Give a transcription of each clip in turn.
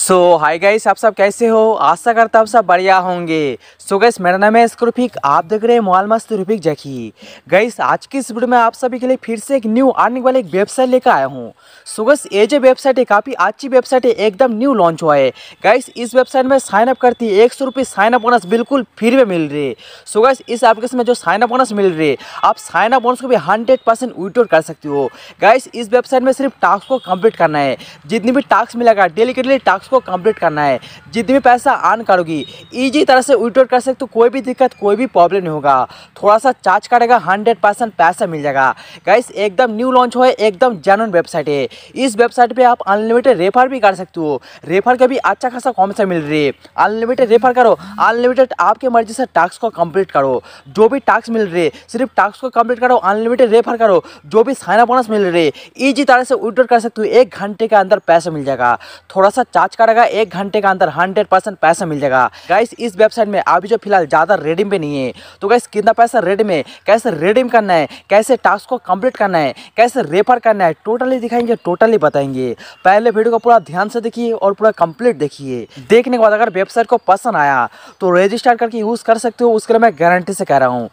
सो hi guys आप सब कैसे हो आशा करता हूँ सब बढ़िया होंगे सो गाइस मेरा नाम है स्क्रूफिक आप देख रहे हैं मोबाइल मस्त रूफिक जखी गाइस आज की इस वीडियो में आप सभी के लिए फिर से एक न्यू अर्निंग वाली एक वेबसाइट लेकर आया हूँ सो गस ये जो वेबसाइट है काफ़ी अच्छी वेबसाइट है एकदम न्यू लॉन्च हुआ है गाइस इस वेबसाइट में साइनअप करती है एक सौ रुपये साइनअप बोनस बिल्कुल फ्री में मिल रही है सो so इस एप्लीकेशन में जो अप बोनस मिल रही है आप अप बोनस को भी हंड्रेड परसेंट विड्रोल कर सकते हो गाइस इस वेबसाइट में सिर्फ टास्क को कम्प्लीट करना है जितनी भी टास्क मिलेगा डेली के डेली टास्क टास्क को कंप्लीट करना है जितनी भी पैसा आन करोगी इजी तरह से विड्रॉ कर सकते हो कोई भी दिक्कत कोई भी प्रॉब्लम नहीं होगा थोड़ा सा चार्ज करेगा हंड्रेड परसेंट पैसा मिल जाएगा गाइस एकदम न्यू लॉन्च हुआ है एकदम जेनवन वेबसाइट है इस वेबसाइट पर आप अनलिमिटेड रेफर भी कर सकते हो रेफर का भी अच्छा खासा कॉम्पिशन मिल रही है अनलिमिटेड रेफर करो अनलिमिटेड आपके मर्जी से टास्क को कंप्लीट करो जो भी टास्क मिल रहे सिर्फ टास्क को कंप्लीट करो अनलिमिटेड रेफर करो जो भी साइना बोनस मिल है ईजी तरह से विड्रॉ कर सकते हो एक घंटे के अंदर पैसा मिल जाएगा थोड़ा सा चार्ज चार्ज करेगा एक घंटे का अंदर हंड्रेड परसेंट पैसा मिल जाएगा गाइस इस वेबसाइट में अभी जो फिलहाल ज़्यादा रेडिम पे नहीं है तो गाइस कितना पैसा रेडिम है कैसे रेडिम करना है कैसे टास्क को कंप्लीट करना है कैसे रेफर करना है टोटली दिखाएंगे टोटली बताएंगे पहले वीडियो को पूरा ध्यान से देखिए और पूरा कंप्लीट देखिए देखने के बाद अगर वेबसाइट को पसंद आया तो रजिस्टर करके यूज़ कर सकते हो उसके लिए मैं गारंटी से कह रहा हूँ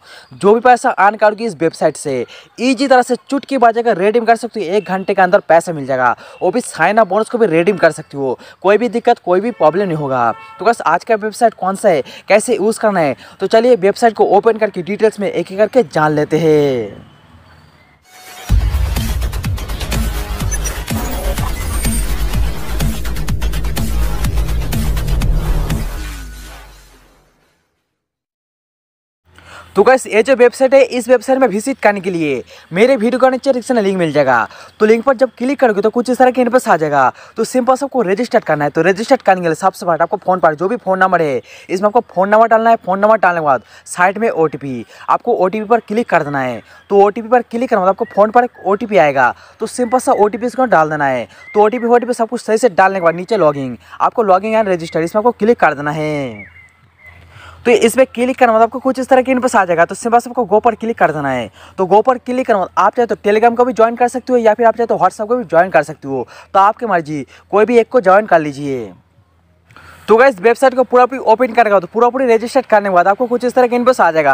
जो भी पैसा आन करोगे इस वेबसाइट से ईजी तरह से चुटकी बाजेगा रेडिम कर सकते हो एक घंटे के अंदर पैसा मिल जाएगा वो भी साइन अप बोनस को भी रेडिम कर सकते हो कोई भी दिक्कत कोई भी प्रॉब्लम नहीं होगा तो बस आज का वेबसाइट कौन सा है कैसे यूज़ करना है तो चलिए वेबसाइट को ओपन करके डिटेल्स में एक एक करके जान लेते हैं तो गैस ये जो वेबसाइट है इस वेबसाइट में विजिट करने के लिए मेरे वीडियो का नीचे रिक्शन लिंक मिल जाएगा तो लिंक पर जब क्लिक करोगे तो कुछ इस तरह के इनपस आ जाएगा तो सिंपल सबको रजिस्टर करना है तो रजिस्टर करने के लिए सबसे पहले आपको फोन पर जो भी फोन नंबर है इसमें आपको फोन नंबर डालना है फोन नंबर डालने के बाद साइड में ओ आपको ओ पर क्लिक कर देना है तो ओ पर क्लिक करना आपको फोन पर एक ओ आएगा तो सिंपल सा ओ इसको डाल देना है तो ओ टी सब कुछ सही से डालने के बाद नीचे लॉगिंग आपको लॉगिंग एंड रजिस्टर इसमें आपको क्लिक कर देना है तो इस पर क्लिक करना मतलब आपको कुछ इस तरह के इन पर आ जाएगा तो इससे बस आपको गो पर क्लिक कर देना है तो गो पर क्लिक करना आप चाहे तो टेलीग्राम को भी ज्वाइन कर सकते हो या फिर आप चाहे तो व्हाट्सअप को भी ज्वाइन कर सकते हो तो आपकी मर्जी कोई भी एक को ज्वाइन कर लीजिए तो गाइस वेबसाइट को पूरा पूरी ओपन करने के बाद पूरी रजिस्टर्ड करने के बाद आपको कुछ इस तरह के इनबॉक्स आ जाएगा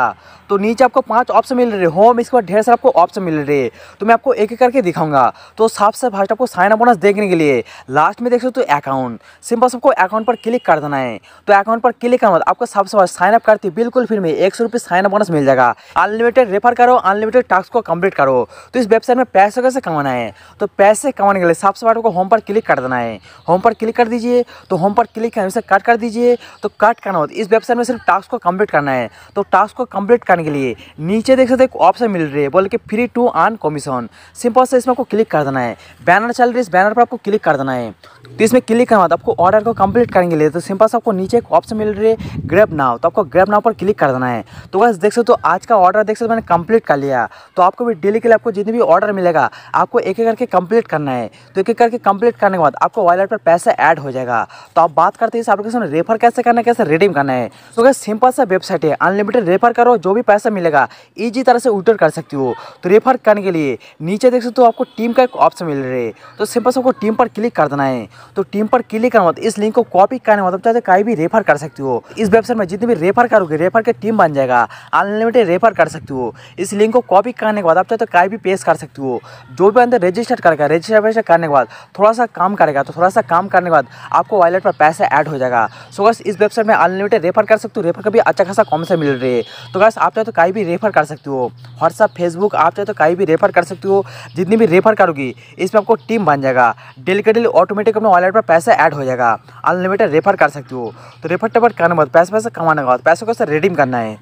तो नीचे आपको पांच ऑप्शन मिल रहे हैं होम इसके बाद ढेर सारे आपको ऑप्शन मिल रहे हैं तो मैं आपको एक एक करके दिखाऊंगा तो सबसे फर्स्ट आपको साइन अप बोनस देखने के लिए लास्ट में देख सकते हो तो अकाउंट सिंपल सबको अकाउंट पर क्लिक कर देना है तो अकाउंट पर क्लिक करने बाद आपको सबसे फर्स्ट साइन अप करती बिल्कुल फिर में एक सौ साइन अप बोनस मिल जाएगा अनलिमिटेड रेफर करो अनलिमिटेड टास्क को कम्प्लीट करो तो इस वेबसाइट में पैसे कैसे कमाना है तो पैसे कमाने के लिए सबसे फर्स्ट आपको होम पर क्लिक कर देना है होम पर क्लिक कर दीजिए तो होम पर क्लिक करने से कट कर दीजिए तो कट करना होता है इस वेबसाइट में सिर्फ टास्क को कंप्लीट करना है तो टास्क को कंप्लीट करने के लिए नीचे देख सकते एक ऑप्शन मिल रही है बोल के free to earn commission simple से इसमें आपको क्लिक कर देना है बैनर चल रही है इस बैनर पर आपको क्लिक कर देना है तो इसमें क्लिक करना होता है आपको ऑर्डर को कंप्लीट करने के लिए तो सिंपल से आपको नीचे एक ऑप्शन मिल रही है ग्रेप नाव तो आपको ग्रेप नाव पर क्लिक कर देना है तो बस देख सकते हो आज का ऑर्डर देख सकते मैंने कंप्लीट कर लिया तो आपको भी डेली के लिए आपको जितने भी ऑर्डर मिलेगा आपको एक एक करके कंप्लीट करना है तो एक एक करके कंप्लीट करने के बाद आपको वॉलेट पर पैसा ऐड हो जाएगा तो आप बात करते हैं इस एप्लीकेशन में रेफर कैसे करना है कैसे रिडीम करना है तो क्या सिंपल सा वेबसाइट है अनलिमिटेड रेफर करो जो भी पैसा मिलेगा ईजी तरह से उल्टर कर सकती हो तो रेफर करने के लिए नीचे देख सकते हो आपको टीम का एक ऑप्शन मिल रहा है तो सिंपल से आपको टीम पर क्लिक कर देना है तो टीम पर क्लिक करना मतलब इस लिंक को कॉपी करने मतलब चाहते कहीं भी रेफर कर सकती हो इस वेबसाइट में जितने भी रेफर करोगे रेफर के टीम बन जाएगा अनलिमिटेड रेफर कर सकती हो इस लिंक को कॉपी करने के बाद आप चाहे तो कहीं भी पेश कर सकती हो जो भी अंदर रजिस्टर करेगा रजिस्टर करने के बाद थोड़ा सा काम करेगा तो थोड़ा सा काम करने के बाद आपको वॉलेट पर पैसे ऐड हो हो जाएगा सो बस इस वेबसाइट में अनलिमिटेड रेफर कर सकते हो रेफर का भी अच्छा खासा कॉम से मिल रही है तो बस आप चाहे तो कहीं भी रेफर कर सकते हो व्हाट्सअप फेसबुक आप चाहे तो कहीं भी रेफर कर सकते हो जितनी भी रेफर करोगी इसमें आपको टीम बन जाएगा डेली के डेली ऑटोमेटिक अपने वॉलेट पर पैसा ऐड हो जाएगा अनलिमिटेड रेफर कर सकते हो तो रेफर टेफर करना मत पैसे पैसे कमाना मत पैसे को रिडीम करना है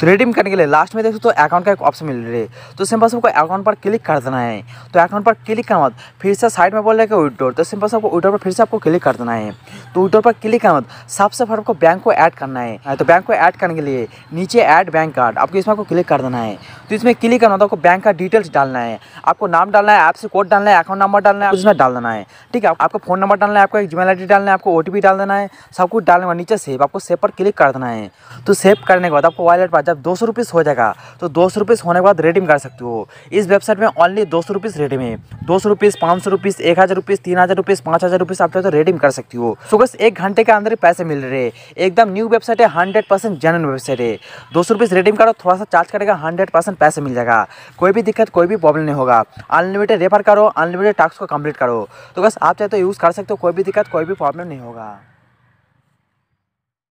तो रिडीम करने के लिए लास्ट में देखो तो अकाउंट का एक ऑप्शन मिल रही है तो सिंपल सबको अकाउंट पर क्लिक कर देना है तो अकाउंट पर क्लिक करना मत फिर से साइड में बोल रहे विड्रोर तो सिंपल सबको विड्रोर पर फिर से आपको क्लिक कर देना है तो विड्रोर पर क्लिक करना सबसे पहले आपको बैंक को ऐड करना है हाँ, तो बैंक को ऐड करने के लिए नीचे ऐड बैंक कार्ड आपको इसमें आपको क्लिक कर देना है तो इसमें क्लिक करना होता तो है आपको बैंक का डिटेल्स डालना है आपको नाम डालना है ऐप से कोड डालना है अकाउंट नंबर डालना है उसमें डाल देना है ठीक है आपको फोन नंबर डालना है आपको एक जीमेल आई डालना है आपको ओ डाल देना है सब कुछ डालने नीचे सेव आपको सेव पर क्लिक कर देना है तो सेव करने के बाद आपको वॉलेट पर जब दो हो जाएगा तो दो होने के बाद रेडीम कर सकते हो इस वेबसाइट में ऑनली दो सौ रेडीम है दो सौ रुपीज़ पाँच सौ रुपीज़ एक हज़ार रुपीज़ तीन हज़ार रुपीज़ पाँच हज़ार रुपीज़ आप चाहे तो रेडीम कर सकती हो सो तो बस एक घंटे घंटे के अंदर ही पैसे मिल रहे हैं एकदम न्यू वेबसाइट है हंड्रेड परसेंट जनरल वेबसाइट है दो सौ रुपये रेडीम करो थोड़ा सा चार्ज करेगा हंड्रेड परसेंट पैसे मिल जाएगा कोई भी दिक्कत कोई भी प्रॉब्लम नहीं होगा अनलिमिटेड रेफर करो अनलिमिटेड टास्क को कंप्लीट करो तो बस आप चाहे तो यूज़ कर सकते हो कोई भी दिक्कत कोई भी प्रॉब्लम नहीं होगा